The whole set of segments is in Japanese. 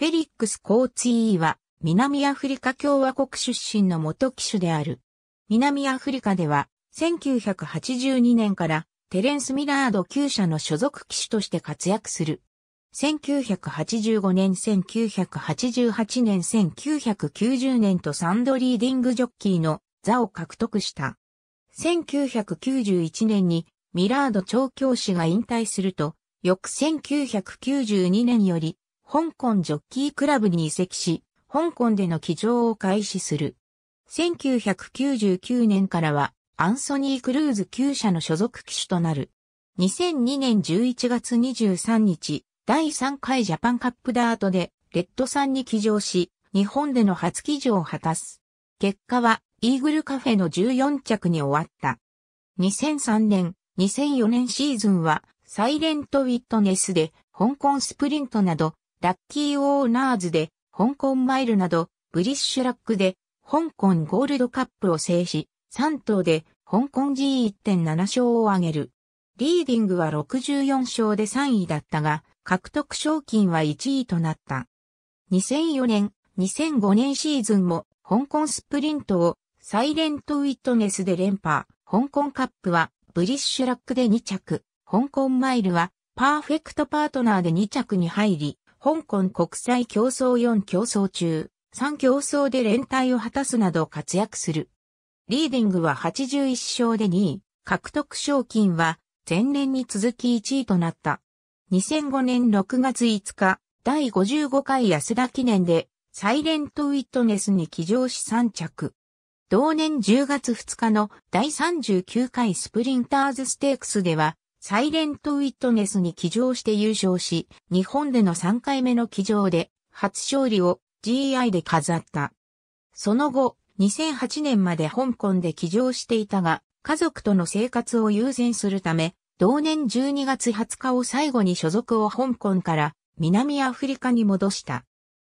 フェリックス・コーツィーは、南アフリカ共和国出身の元騎手である。南アフリカでは、1982年からテレンス・ミラード旧社の所属騎手として活躍する。1985年、1988年、1990年とサンドリーディングジョッキーの座を獲得した。1991年にミラード調教師が引退すると、翌1992年より香港ジョッキークラブに移籍し、香港での騎乗を開始する。1999年からは、アンソニー・クルーズ旧社の所属機種となる。2002年11月23日、第3回ジャパンカップダートで、レッドさんに騎乗し、日本での初騎乗を果たす。結果は、イーグルカフェの14着に終わった。2003年、2004年シーズンは、サイレントウィットネスで、香港スプリントなど、ラッキーオーナーズで、香港マイルなど、ブリッシュラックで、香港ゴールドカップを制し、3頭で、香港 G1.7 勝を挙げる。リーディングは64勝で3位だったが、獲得賞金は1位となった。2004年、2005年シーズンも、香港スプリントを、サイレントウィットネスで連覇、香港カップは、ブリッシュラックで2着、香港マイルは、パーフェクトパートナーで2着に入り、香港国際競争4競争中、3競争で連帯を果たすなど活躍する。リーディングは81勝で2位、獲得賞金は前年に続き1位となった。2005年6月5日、第55回安田記念で、サイレントウィットネスに騎乗し3着。同年10月2日の第39回スプリンターズステークスでは、サイレントウィットネスに騎乗して優勝し、日本での3回目の騎乗で、初勝利を GI で飾った。その後、2008年まで香港で騎乗していたが、家族との生活を優先するため、同年12月20日を最後に所属を香港から南アフリカに戻した。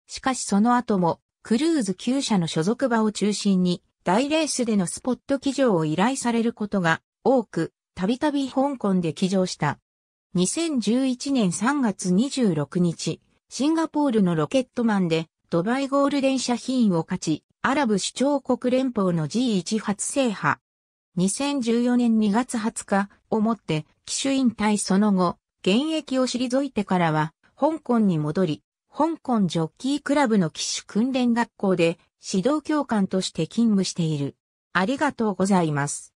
しかしその後も、クルーズ旧社の所属場を中心に、大レースでのスポット騎乗を依頼されることが多く、たびたび香港で起乗した。2011年3月26日、シンガポールのロケットマンでドバイゴールデン社品を勝ち、アラブ首長国連邦の G1 初制覇。2014年2月20日をもって機種引退その後、現役を退いてからは、香港に戻り、香港ジョッキークラブの機種訓練学校で指導教官として勤務している。ありがとうございます。